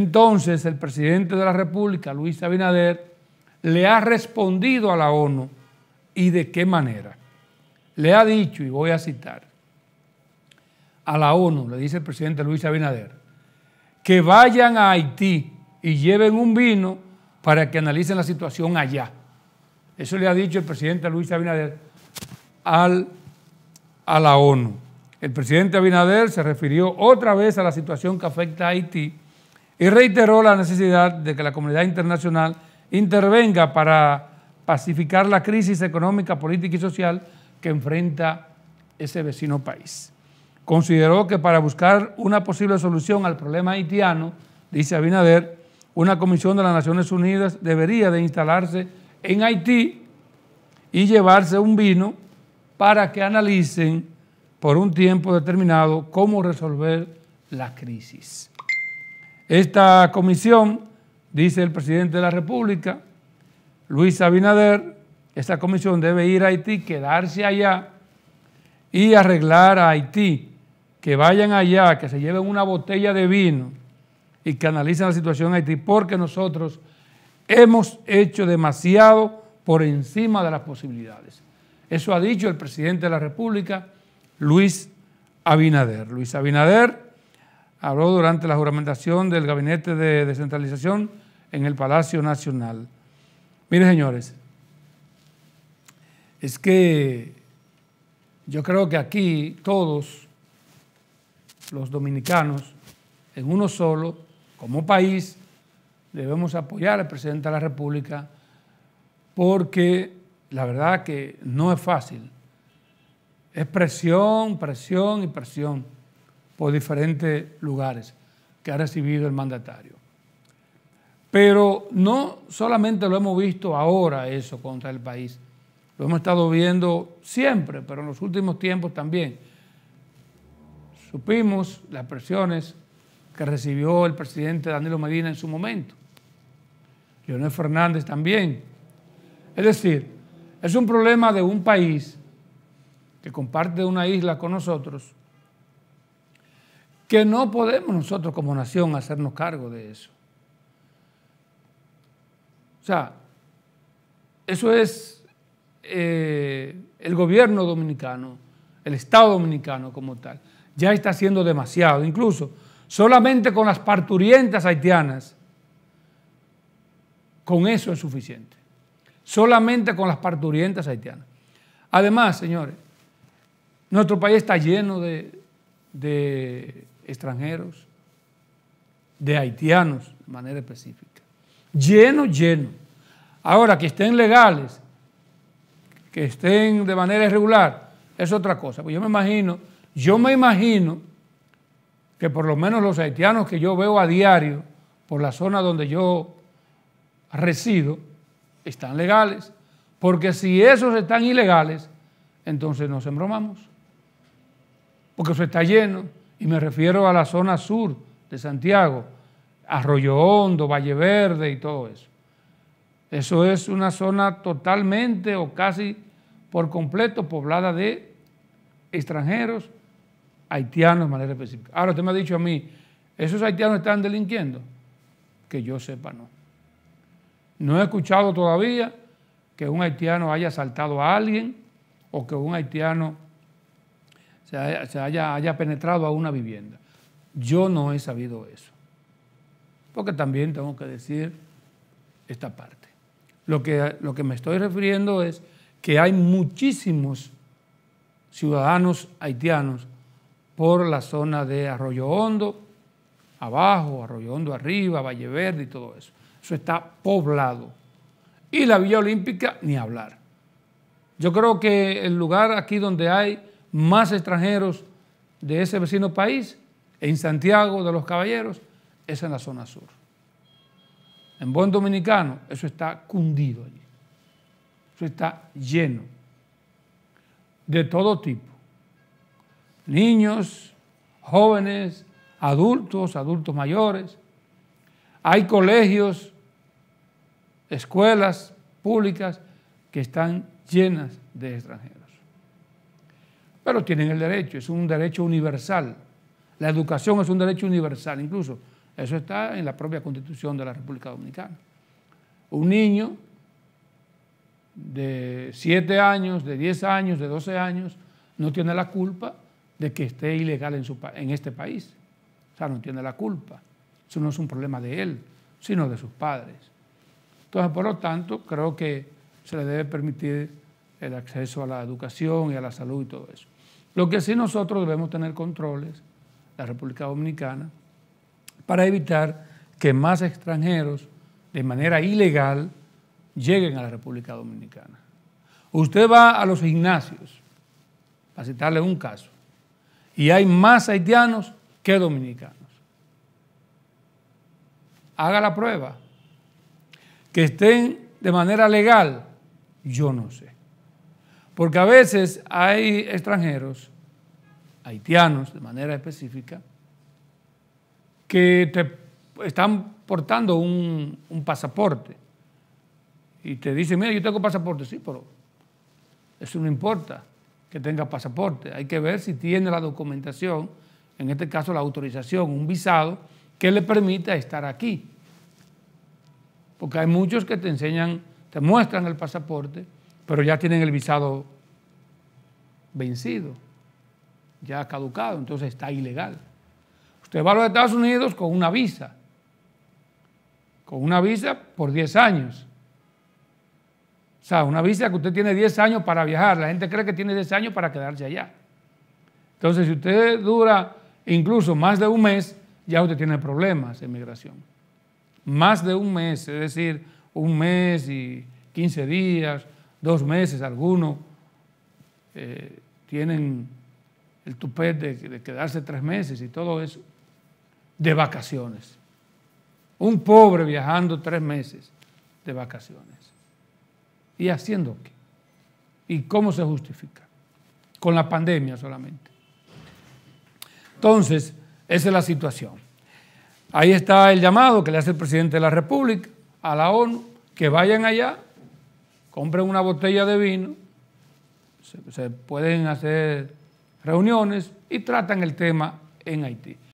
Entonces el presidente de la República, Luis Abinader, le ha respondido a la ONU y de qué manera. Le ha dicho, y voy a citar, a la ONU, le dice el presidente Luis Abinader, que vayan a Haití y lleven un vino para que analicen la situación allá. Eso le ha dicho el presidente Luis Abinader al, a la ONU. El presidente Abinader se refirió otra vez a la situación que afecta a Haití y reiteró la necesidad de que la comunidad internacional intervenga para pacificar la crisis económica, política y social que enfrenta ese vecino país. Consideró que para buscar una posible solución al problema haitiano, dice Abinader, una comisión de las Naciones Unidas debería de instalarse en Haití y llevarse un vino para que analicen por un tiempo determinado cómo resolver la crisis. Esta comisión, dice el presidente de la República, Luis Abinader, esta comisión debe ir a Haití, quedarse allá y arreglar a Haití, que vayan allá, que se lleven una botella de vino y que analicen la situación en Haití, porque nosotros hemos hecho demasiado por encima de las posibilidades. Eso ha dicho el presidente de la República, Luis Abinader. Luis Abinader habló durante la juramentación del Gabinete de Descentralización en el Palacio Nacional. Miren, señores, es que yo creo que aquí todos los dominicanos, en uno solo, como país, debemos apoyar al presidente de la República porque la verdad que no es fácil. Es presión, presión y presión por diferentes lugares que ha recibido el mandatario. Pero no solamente lo hemos visto ahora eso contra el país, lo hemos estado viendo siempre, pero en los últimos tiempos también. Supimos las presiones que recibió el presidente Danilo Medina en su momento, Leonel Fernández también. Es decir, es un problema de un país que comparte una isla con nosotros, que no podemos nosotros como nación hacernos cargo de eso. O sea, eso es eh, el gobierno dominicano, el Estado dominicano como tal. Ya está haciendo demasiado, incluso solamente con las parturientas haitianas, con eso es suficiente. Solamente con las parturientas haitianas. Además, señores, nuestro país está lleno de extranjeros, de haitianos de manera específica. Lleno, lleno. Ahora, que estén legales, que estén de manera irregular, es otra cosa. Pues yo me imagino, yo me imagino que por lo menos los haitianos que yo veo a diario por la zona donde yo resido, están legales. Porque si esos están ilegales, entonces nos embromamos. Porque eso está lleno y me refiero a la zona sur de Santiago, Arroyo Hondo, Valle Verde y todo eso. Eso es una zona totalmente o casi por completo poblada de extranjeros, haitianos de manera específica. Ahora usted me ha dicho a mí, ¿esos haitianos están delinquiendo? Que yo sepa, no. No he escuchado todavía que un haitiano haya asaltado a alguien o que un haitiano se haya, haya, penetrado a una vivienda. Yo no he sabido eso. Porque también tengo que decir esta parte. Lo que, lo que me estoy refiriendo es que hay muchísimos ciudadanos haitianos por la zona de Arroyo Hondo, abajo, Arroyo Hondo arriba, Valle Verde y todo eso. Eso está poblado. Y la Villa Olímpica, ni hablar. Yo creo que el lugar aquí donde hay más extranjeros de ese vecino país, en Santiago de los Caballeros, es en la zona sur. En buen dominicano, eso está cundido allí. Eso está lleno de todo tipo. Niños, jóvenes, adultos, adultos mayores. Hay colegios, escuelas públicas que están llenas de extranjeros tienen el derecho, es un derecho universal. La educación es un derecho universal, incluso eso está en la propia constitución de la República Dominicana. Un niño de 7 años, de 10 años, de 12 años, no tiene la culpa de que esté ilegal en, su, en este país. O sea, no tiene la culpa. Eso no es un problema de él, sino de sus padres. Entonces, por lo tanto, creo que se le debe permitir el acceso a la educación y a la salud y todo eso. Lo que sí nosotros debemos tener controles, la República Dominicana, para evitar que más extranjeros de manera ilegal lleguen a la República Dominicana. Usted va a los gimnasios, para citarle un caso, y hay más haitianos que dominicanos. Haga la prueba. Que estén de manera legal, yo no sé. Porque a veces hay extranjeros, haitianos de manera específica, que te están portando un, pasaporte y te dicen, mira, yo tengo pasaporte, sí, pero eso no importa que tenga pasaporte, hay que ver si tiene la documentación, en este caso la autorización, un visado que le permita estar aquí. Porque hay muchos que te enseñan, te muestran el pasaporte pero ya tienen el visado vencido, ya caducado, entonces está ilegal. Usted va a los Estados Unidos con una visa, con una visa por 10 años. O sea, una visa que usted tiene 10 años para viajar, la gente cree que tiene 10 años para quedarse allá. Entonces, si usted dura incluso más de un mes, ya usted tiene problemas en migración. Más de un mes, es decir, un mes y 15 días, dos meses, algunos eh, tienen el tupé de, de quedarse tres meses y todo eso, de vacaciones. Un pobre viajando tres meses de vacaciones. ¿Y haciendo qué? ¿Y cómo se justifica? Con la pandemia solamente. Entonces, esa es la situación. Ahí está el llamado que le hace el presidente de la República a la ONU, que vayan allá compren una botella de vino, se, se pueden hacer reuniones y tratan el tema en Haití.